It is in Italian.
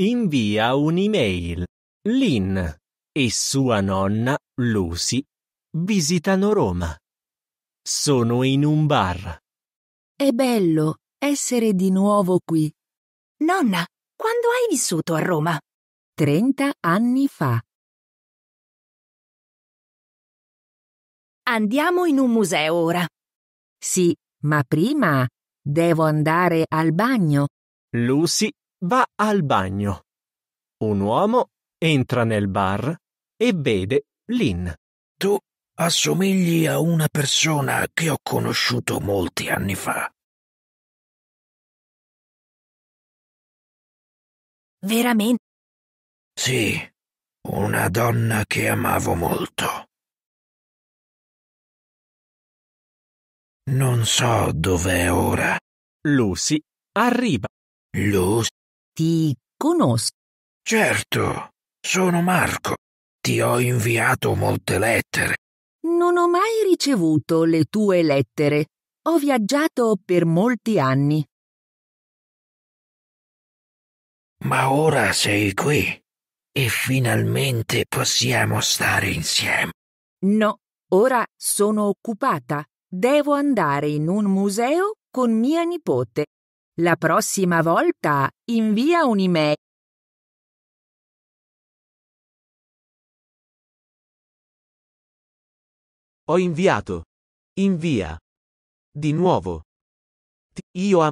invia un'email. Lynn e sua nonna, Lucy, visitano Roma. Sono in un bar. È bello essere di nuovo qui. Nonna, quando hai vissuto a Roma? Trenta anni fa. Andiamo in un museo ora. Sì, ma prima devo andare al bagno. Lucy va al bagno. Un uomo entra nel bar e vede Lynn. Tu assomigli a una persona che ho conosciuto molti anni fa. Veramente? Sì, una donna che amavo molto. Non so dov'è ora. Lucy arriva. Lucy? Ti conosco? Certo, sono Marco. Ti ho inviato molte lettere. Non ho mai ricevuto le tue lettere. Ho viaggiato per molti anni. Ma ora sei qui e finalmente possiamo stare insieme. No, ora sono occupata. Devo andare in un museo con mia nipote. La prossima volta invia un'email. Ho inviato. Invia. Di nuovo. T- io am.